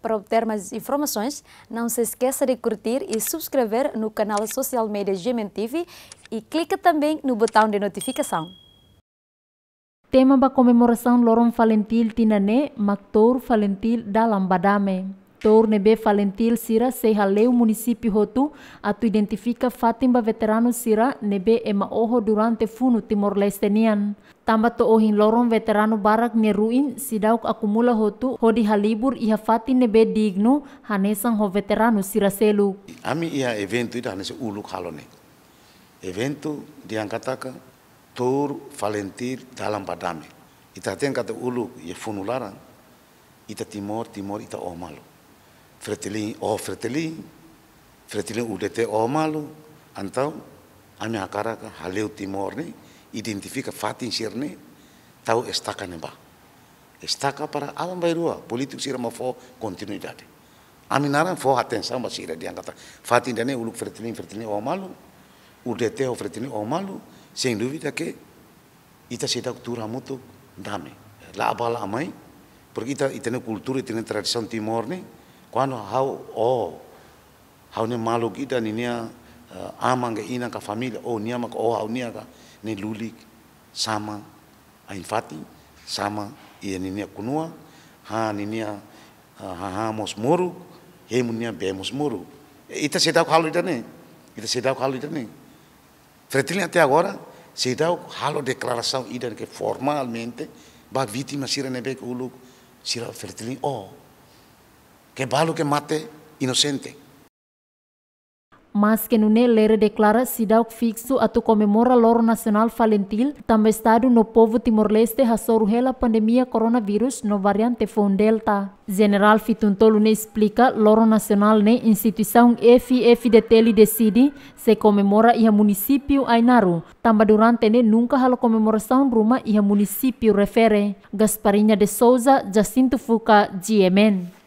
Para obter mais informações, não se esqueça de curtir e subscrever no canal Social Media Gemen TV e clique também no botão de notificação. Tema para comemoração Loron Valentil Tinané, Maktor Valentil da Lambadame. Tournebe falentil sira seha leu munisipi hotu atu identifika Fatimba veterano sira nebe ema oho durante funu Timor-Leste nian. Tamba to ohin lorong veterano barak neruin sidauk akumula Hotu hodi halibur iha Fatim nebe dignu hanesang ho veterano sira selu. Ami iha eventu itu hanese uluk halone. Eventu diangkataka Tour Valentir dalam padame. Ita hatian kata uluk ya funularang. Ita timor, timor, ita omalu. Fretilin o oh, fretilin, fretilin udete o oh, malu, antau ame akaraka haleu timor ne, identifica fatin sirne tau estaka ne ba. Estaka para alam bairua, politik sir ma fo kontinuidade. naran fo atenção ba sir diangkata. Fatin dane uluk fretilin fretilin o oh, malu, udete o fretilin o malu, sem dúvida que ita sedak tura mutu dame. La abala amai, porque ita itene kultur itene ita ne timor ne, Kwano hau o oh, hau ni malu kita ni nia uh, eh, amanga ina ka familia o oh, nia mak o oh, hau nia ka ne lulik sama ain fati sama iya ni nia kunua ha ni nia uh, ha ha mos moru he munia be mos moru ita sedau halo ita ne ita sedau halo ita ne Fretilin até agora, sedau dá o halo declaração ida que formalmente, ba vítima sira uluk ulu sira fretilin oh Que lo que mate inocente. Mas que no lere declara si dauk fixo tu comemora loro nacional falentil, também estado no povo Timor-Leste la pandemia coronavirus no variante Fon Delta. General Fituntolo ne explica loro nacional ne instituição FFDTL decide se comemora ia município Ainaru, também durante ne nunca halo comemoração ruma ia município refere. Gasparinha de Souza, Jacinto Fuca, GMN.